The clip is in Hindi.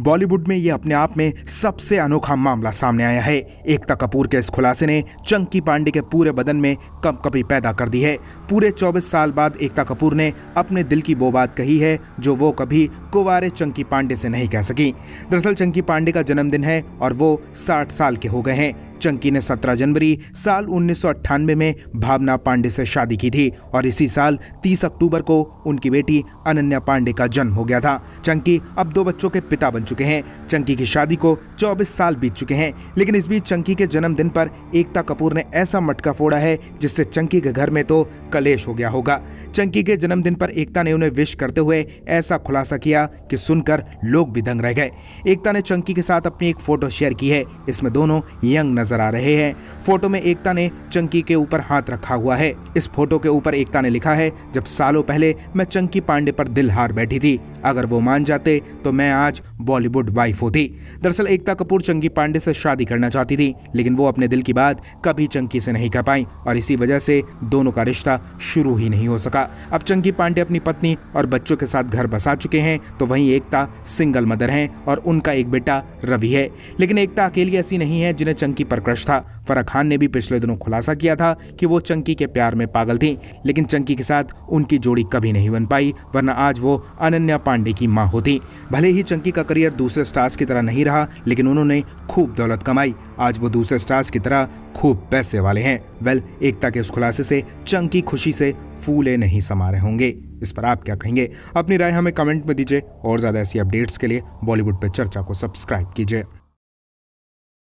बॉलीवुड में ये अपने आप में सबसे अनोखा मामला सामने आया है एकता कपूर के इस खुलासे ने चंकी पांडे के पूरे बदन में कपकपी पैदा कर दी है पूरे 24 साल बाद एकता कपूर ने अपने दिल की वो बात कही है जो वो कभी कुवारे चंकी पांडे से नहीं कह सकी दरअसल चंकी पांडे का जन्मदिन है और वो साठ साल के हो गए हैं चंकी ने 17 जनवरी साल उन्नीस में भावना पांडे से शादी की थी और इसी साल 30 अक्टूबर को उनकी बेटी अनन्या पांडे का जन्म हो गया था चंकी अब दो बच्चों के पिता बन चुके हैं चंकी की शादी को 24 साल बीत चुके हैं लेकिन इस बीच चंकी के जन्मदिन पर एकता कपूर ने ऐसा मटका फोड़ा है जिससे चंकी के घर में तो कलेश हो गया होगा चंकी के जन्मदिन पर एकता ने उन्हें विश करते हुए ऐसा खुलासा किया कि सुनकर लोग भी दंग रह गए एकता ने चंकी के साथ अपनी एक फोटो शेयर की है इसमें दोनों यंग नजर आ रहे हैं फोटो में एकता ने चंकी के ऊपर हाथ रखा हुआ है इस फोटो के ऊपर एकता ने लिखा है जब सालों पहले मैं चंकी पांडे पर दिल हार बैठी थी अगर वो मान जाते तो मैं आज बॉलीवुड वाइफ होती दरअसल एकता कपूर चंकी पांडे से शादी करना चाहती थी लेकिन वो अपने दिल की बात कभी चंकी से नहीं कर पाई और इसी वजह से दोनों का रिश्ता शुरू ही नहीं हो सका अब चंकी पांडे अपनी पत्नी और बच्चों के साथ घर बसा चुके हैं तो वहीं एकता सिंगल मदर हैं और उनका एक बेटा रवि है लेकिन एकता अकेली ऐसी नहीं है जिन्हें चंकी पर क्रश था फराह खान ने भी पिछले दिनों खुलासा किया था कि वो चंकी के प्यार में पागल थी लेकिन चंकी के साथ उनकी जोड़ी कभी नहीं बन पाई वरना आज वो अनन्या पांडे की माँ होती भले ही चंकी का करियर दूसरे स्टार्स की तरह नहीं रहा लेकिन उन्होंने खूब दौलत कमाई आज वो दूसरे स्टार्स की तरह खूब पैसे वाले हैं वेल एकता के उस खुलासे से चंकी खुशी से फूले नहीं समा रहे होंगे इस पर आप क्या कहेंगे अपनी राय हमें कमेंट में दीजिए और ज़्यादा ऐसी अपडेट्स के लिए बॉलीवुड पर चर्चा को सब्सक्राइब कीजिए